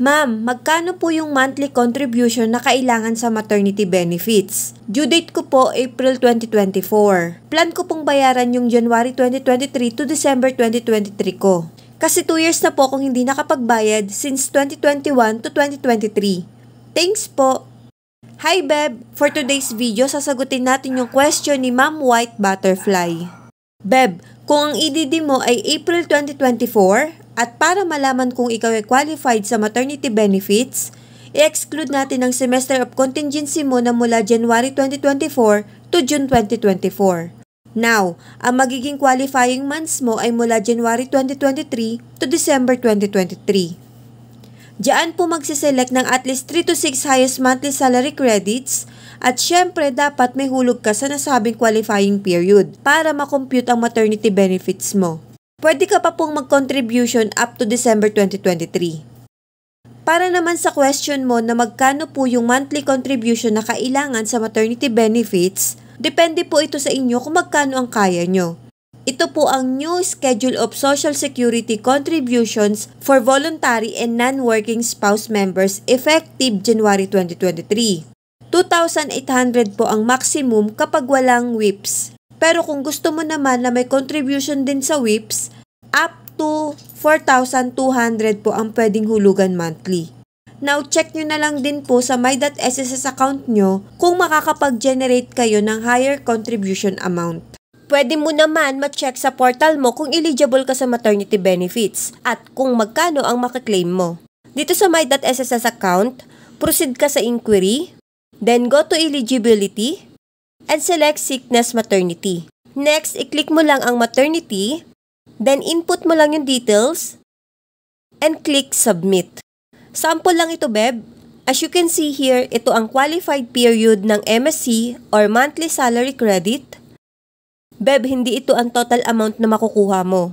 Ma'am, magkano po yung monthly contribution na kailangan sa maternity benefits? Due date ko po April 2024. Plan ko pong bayaran yung January 2023 to December 2023 ko. Kasi 2 years na po akong hindi nakapagbayad since 2021 to 2023. Thanks po! Hi Beb! For today's video, sasagutin natin yung question ni Ma'am White Butterfly. Beb, kung ang EDD mo ay April 2024, at para malaman kung ikaw ay qualified sa maternity benefits, i-exclude natin ang semester of contingency mo na mula January 2024 to June 2024. Now, ang magiging qualifying months mo ay mula January 2023 to December 2023. Diyan po magsiselect ng at least 3 to 6 highest monthly salary credits at syempre dapat may hulog ka sa nasabing qualifying period para makompute ang maternity benefits mo pwede ka pa pong mag-contribution up to December 2023. Para naman sa question mo na magkano po yung monthly contribution na kailangan sa maternity benefits, depende po ito sa inyo kung magkano ang kaya nyo. Ito po ang new schedule of Social Security contributions for voluntary and non-working spouse members effective January 2023. 2,800 po ang maximum kapag walang WIPS. Pero kung gusto mo naman na may contribution din sa WIPS, up to 4,200 po ang pwedeng hulugan monthly. Now, check nyo na lang din po sa my.sss account nyo kung makakapag-generate kayo ng higher contribution amount. Pwede mo naman ma-check sa portal mo kung eligible ka sa maternity benefits at kung magkano ang makiklaim mo. Dito sa my.sss account, proceed ka sa inquiry, then go to eligibility, and select Sickness Maternity. Next, i-click mo lang ang maternity, then input mo lang yung details, and click Submit. Sample lang ito, Beb. As you can see here, ito ang qualified period ng MSC or monthly salary credit. Beb, hindi ito ang total amount na makukuha mo.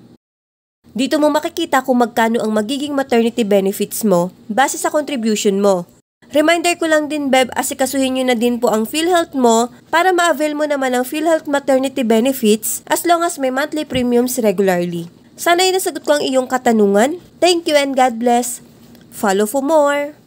Dito mo makikita kung magkano ang magiging maternity benefits mo base sa contribution mo. Reminder ko lang din, Beb, asikasuhin nyo na din po ang PhilHealth mo para ma-avail mo naman ang PhilHealth maternity benefits as long as may monthly premiums regularly. Sana ay nasagot ko ang iyong katanungan. Thank you and God bless. Follow for more!